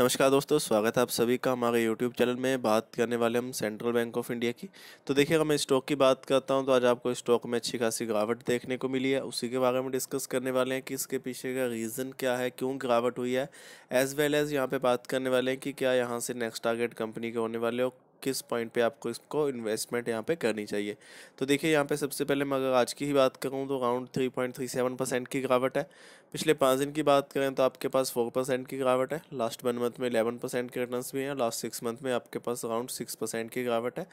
नमस्कार दोस्तों स्वागत है आप सभी का हमारे यूट्यूब चैनल में बात करने वाले हम सेंट्रल बैंक ऑफ इंडिया की तो देखिएगा मैं स्टॉक की बात करता हूं तो आज आपको स्टॉक में अच्छी खासी गिरावट देखने को मिली है उसी के बारे में डिस्कस करने वाले हैं कि इसके पीछे का रीज़न क्या है क्यों गिरावट हुई है एज़ वेल एज़ यहाँ पर बात करने वाले हैं कि क्या यहाँ से नेक्स्ट टारगेट कंपनी के होने वाले हो किस पॉइंट पे आपको इसको इन्वेस्टमेंट यहाँ पे करनी चाहिए तो देखिए यहाँ पे सबसे पहले मैं अगर आज की ही बात करूँ तो around three point three seven percent की गिरावट है पिछले पाँच दिन की बात करें तो आपके पास फोर परसेंट की गिरावट है लास्ट वन मंथ में इलेवन परसेंट के रिटर्न भी हैं लास्ट सिक्स मंथ में आपके पास अराउंड सिक्स परसेंट की गिरावट है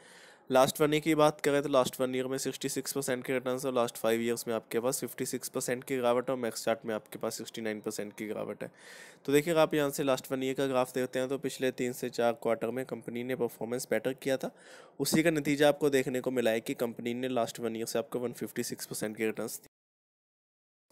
लास्ट वन ईयर की बात करें तो लास्ट वन ईयर में सिक्सटी सिक्स परसेंट के रिटर्न और लास्ट फाइव ईयर्स में आपके पास फिफ्टी सिक्स परसेंट की गिरावट और मैक्स चार्ट में आपके पास सिक्सटी नाइन परसेंट की गिरावट है तो देखिए आप यहाँ से लास्ट वन ईयर का ग्राफ देखते हैं तो पिछले तीन से चार क्वार्टर में कंपनी ने परफॉर्मेंस बेटर किया था उसी का नतीजा आपको देखने को मिला है कि कंपनी ने लास्ट वन ईयर से आपको वन फिफ्टी सिक्स परसेंट के रिटर्न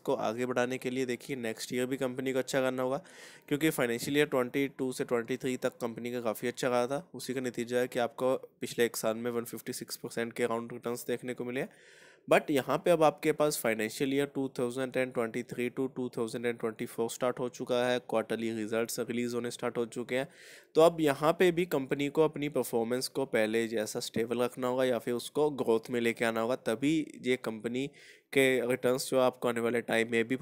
को आगे बढ़ाने के लिए देखिए नेक्स्ट ईयर भी कंपनी को अच्छा करना होगा क्योंकि फाइनेंशियल ईयर ट्वेंटी टू से ट्वेंटी थ्री तक कंपनी का काफ़ी अच्छा रहा था उसी का नतीजा है कि आपको पिछले एक साल में वन फिफ्टी सिक्स परसेंट के अकाउंट रिटर्न देखने को मिले बट यहाँ पे अब आपके पास फाइनेंशियल ईयर 2023 टू 2024 स्टार्ट हो चुका है क्वार्टरली रिजल्ट्स रिलीज़ होने स्टार्ट हो चुके हैं तो अब यहाँ पे भी कंपनी को अपनी परफॉर्मेंस को पहले जैसा स्टेबल रखना होगा या फिर उसको ग्रोथ में लेके आना होगा तभी ये कंपनी के रिटर्न्स जो आपको आने वाले टाइम में भी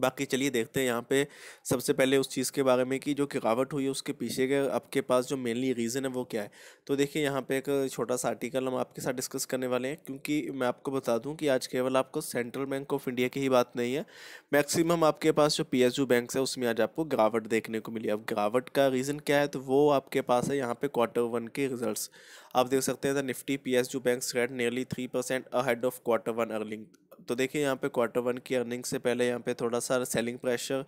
बाकी चलिए देखते हैं यहाँ पे सबसे पहले उस चीज़ के बारे में कि जो गिरावट हुई है उसके पीछे के आपके पास जो मेनली रीज़न है वो क्या है तो देखिए यहाँ पे एक छोटा सा आर्टिकल हम आपके साथ डिस्कस करने वाले हैं क्योंकि मैं आपको बता दूं कि आज केवल आपको सेंट्रल बैंक ऑफ इंडिया की ही बात नहीं है मैक्सिमम आपके पास जो पी एस यू बैंक है उसमें आज आपको गिरावट देखने को मिली अब गिरावट का रीज़न क्या है तो वो आपके पास है यहाँ पर क्वार्टर वन के रिजल्ट आप देख सकते हैं the Nifty P S U bank rate nearly three percent ahead of quarter one earning तो देखिए यहाँ पे क्वार्टर वन की अर्निंग से पहले यहाँ पे थोड़ा सा सेलिंग प्रेशर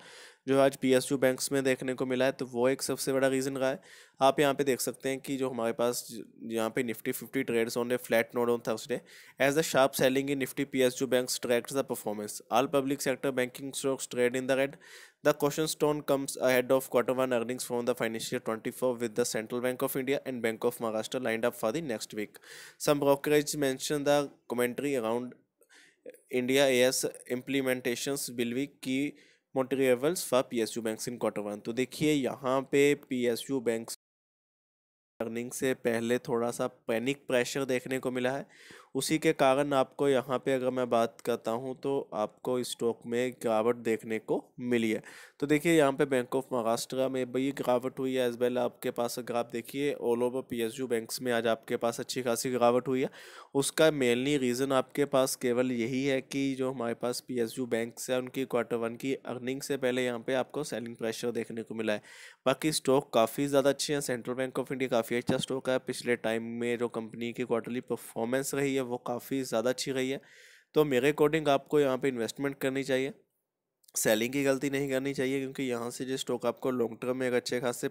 जो आज पी एस यू बैंक्स में देखने को मिला है तो वो एक सबसे बड़ा रीज़न रहा है आप यहाँ पे देख सकते हैं कि जो हमारे पास यहाँ पे Nifty fifty trades on a flat nod on Thursday as the sharp selling in Nifty P S U banks dragged the performance all public sector banking stocks trade in the red the question stone comes ahead of quarter one earnings from the financial twenty four with the Central Bank of India and Bank of Maharashtra lined up for the next week some brokerage mention the commentary around India A S implementation will be key monitorables for P S U bank in quarter one तो देखिए यहाँ पे P S U bank earning से पहले थोड़ा सा panic pressure देखने को मिला है उसी के कारण आपको यहाँ पे अगर मैं बात करता हूँ तो आपको स्टॉक में गिरावट देखने को मिली है तो देखिए यहाँ पे बैंक ऑफ महाराष्ट्र में भी गिरावट हुई है एज वेल आपके पास अगर आप देखिए all over P S U banks में आज आपके पास अच्छी खासी गिरावट हुई है उसका मेनली रीज़न आपके पास केवल यही है कि जो हमारे पास पी एस यू बैंक्स है उनकी क्वार्टर वन की अर्निंग से पहले यहाँ पर आपको सेलिंग प्रेशर देखने को मिला है बाकी स्टॉक काफ़ी ज़्यादा अच्छे हैं सेंट्रल बैंक ऑफ इंडिया काफ़ी अच्छा स्टॉक है पिछले टाइम में जो कंपनी की क्वार्टरली परफॉर्मेंस रही है है वो काफ़ी ज़्यादा अच्छी गई है तो मेरे अकॉर्डिंग आपको यहाँ पे इन्वेस्टमेंट करनी चाहिए सेलिंग की गलती नहीं करनी चाहिए क्योंकि यहाँ से जो स्टॉक आपको लॉन्ग टर्म में एक अच्छे खासे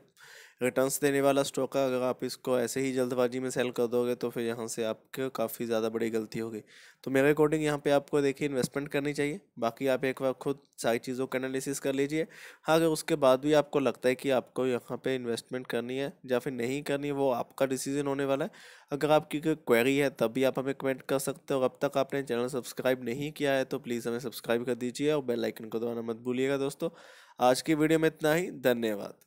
रिटर्न्स देने वाला स्टॉक है अगर आप इसको ऐसे ही जल्दबाजी में सेल कर दोगे तो फिर यहाँ से आपके काफ़ी ज़्यादा बड़ी गलती होगी तो मेरे अकॉर्डिंग यहाँ पे आपको देखिए इन्वेस्टमेंट करनी चाहिए बाकी आप एक बार खुद सारी चीज़ों का एनालिसिस कर लीजिए हाँ अगर उसके बाद भी आपको लगता है कि आपको यहाँ पर इन्वेस्टमेंट करनी है या फिर नहीं करनी है वो आपका डिसीजन होने वाला है अगर आपकी कोई क्वेरी है तब भी आप हमें कमेंट कर सकते हो अब तक आपने चैनल सब्सक्राइब नहीं किया है तो प्लीज़ हमें सब्सक्राइब कर दीजिए और बेल आइकन को दबाना मत भूलिएगा दोस्तों आज की वीडियो में इतना ही धन्यवाद